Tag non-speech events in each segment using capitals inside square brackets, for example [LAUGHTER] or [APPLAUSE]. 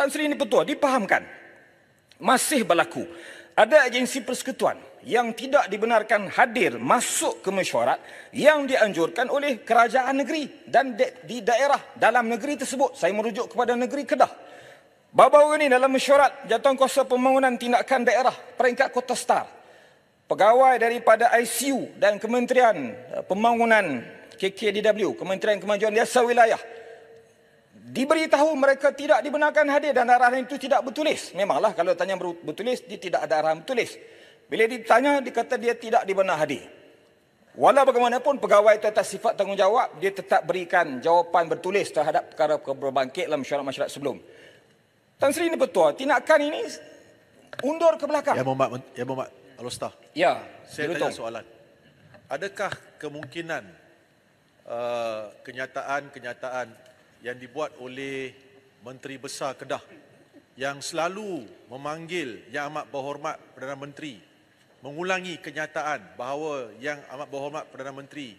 Tan Sri ini betul, dipahamkan. Masih berlaku. Ada agensi persekutuan yang tidak dibenarkan hadir masuk ke mesyuarat yang dianjurkan oleh kerajaan negeri dan de- di daerah dalam negeri tersebut. Saya merujuk kepada negeri Kedah. Baru-baru ini dalam mesyuarat jatuh kuasa pembangunan tindakan daerah peringkat kota Star. Pegawai daripada ICU dan Kementerian eh, Pembangunan KKDW, Kementerian Kemajuan Biasa Wilayah, diberitahu mereka tidak dibenarkan hadir dan arahan itu tidak bertulis. Memanglah kalau tanya bertulis, dia tidak ada arahan bertulis. Bila ditanya, dikata dia tidak dibenar hadir. Walau bagaimanapun, pegawai itu atas sifat tanggungjawab, dia tetap berikan jawapan bertulis terhadap perkara berbangkit dalam masyarakat-masyarakat sebelum. Tan Sri ini betul. Tindakan ini undur ke belakang. Ya, Muhammad. Ya, Muhammad. Alustah. Ya. Saya tanya tahu. soalan. Adakah kemungkinan uh, kenyataan-kenyataan uh, yang dibuat oleh Menteri Besar Kedah yang selalu memanggil Yang Amat Berhormat Perdana Menteri mengulangi kenyataan bahawa Yang Amat Berhormat Perdana Menteri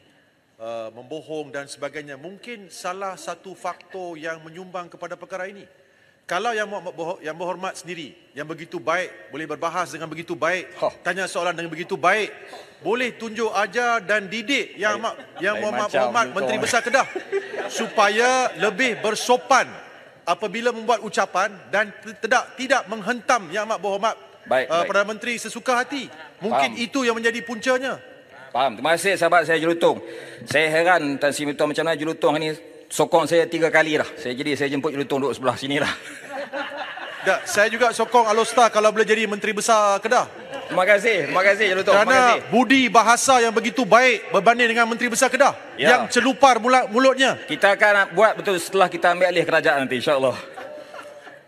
uh, membohong dan sebagainya mungkin salah satu faktor yang menyumbang kepada perkara ini. Kalau yang yang berhormat sendiri, yang begitu baik, boleh berbahas dengan begitu baik, oh. tanya soalan dengan begitu baik, boleh tunjuk aja dan didik yang baik. yang Muhammad Muhammad Menteri orang. Besar Kedah [LAUGHS] supaya lebih bersopan apabila membuat ucapan dan tidak tidak menghentam yang amat berhormat baik, uh, baik. Perdana Menteri sesuka hati. Mungkin Faham. itu yang menjadi puncanya. Faham. Terima kasih sahabat saya Jelutong. Saya heran Tan Sri Mitong macam mana Jelutong ini sokong saya tiga kali lah. Saya jadi saya jemput Yuli Tong duduk sebelah sini lah. [LAUGHS] Da, saya juga sokong Alostar kalau boleh jadi Menteri Besar Kedah. Terima kasih. Terima kasih Yuli Tong. Kerana budi bahasa yang begitu baik berbanding dengan Menteri Besar Kedah. Ya. Yang celupar mulut mulutnya. Kita akan buat betul setelah kita ambil alih kerajaan nanti insyaAllah.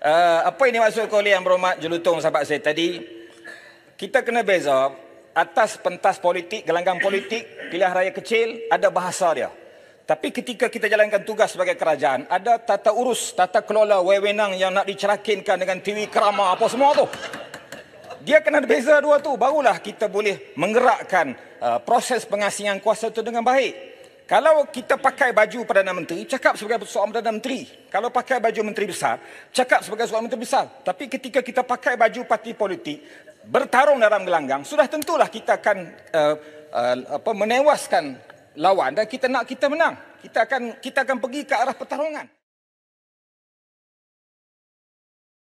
Uh, apa ini maksud kau yang berhormat jelutong sahabat saya tadi kita kena beza atas pentas politik gelanggang politik pilihan raya kecil ada bahasa dia tapi ketika kita jalankan tugas sebagai kerajaan, ada tata urus, tata kelola wewenang yang nak dicerakinkan dengan tiwi kerama apa semua tu. Dia kena beza dua tu, barulah kita boleh menggerakkan uh, proses pengasingan kuasa tu dengan baik. Kalau kita pakai baju Perdana Menteri, cakap sebagai seorang Perdana Menteri. Kalau pakai baju Menteri Besar, cakap sebagai seorang Menteri Besar. Tapi ketika kita pakai baju parti politik, bertarung dalam gelanggang, sudah tentulah kita akan uh, uh, apa, menewaskan lawan dan kita nak kita menang. Kita akan kita akan pergi ke arah pertarungan.